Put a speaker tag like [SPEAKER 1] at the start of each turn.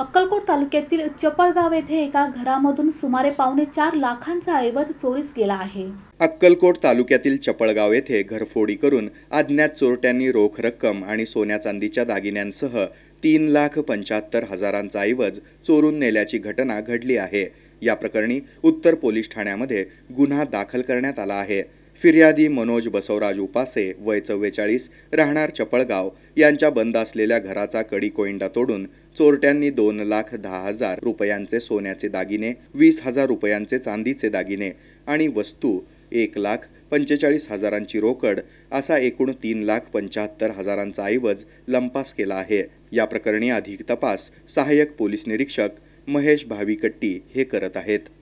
[SPEAKER 1] अक्कलकोट तालुक्यातील चपळगाव येथे एका घरामधून सुमारे पावणे चार लाखांचा ऐवज चोरीस गेला आहे
[SPEAKER 2] अक्कलकोट तालुक्यातील चपळगाव येथे घरफोडी करून अज्ञात चोरट्यांनी रोख रक्कम आणि सोन्या चांदीच्या दागिन्यांसह तीन लाख पंच्याहत्तर हजारांचा ऐवज चोरून नेल्याची घटना घडली आहे या प्रकरणी उत्तर पोलीस ठाण्यामध्ये गुन्हा दाखल करण्यात आला आहे फिर्यादी मनोज बसवराज उपासे वय चव्वेचाळीस राहणार चपळगाव यांच्या बंद असलेल्या घराचा कडी कोइंडा तोडून चोरट्यांनी दोन लाख दहा हजार रुपयांचे सोन्याचे दागिने वीस हजार रुपयांचे चांदीचे दागिने आणि वस्तू एक लाख पंचेचाळीस हजारांची रोकड असा एकूण तीन लाख पंच्याहत्तर हजारांचा ऐवज लंपास केला आहे या प्रकरणी अधिक तपास सहाय्यक पोलीस निरीक्षक महेश भाविकट्टी हे करत आहेत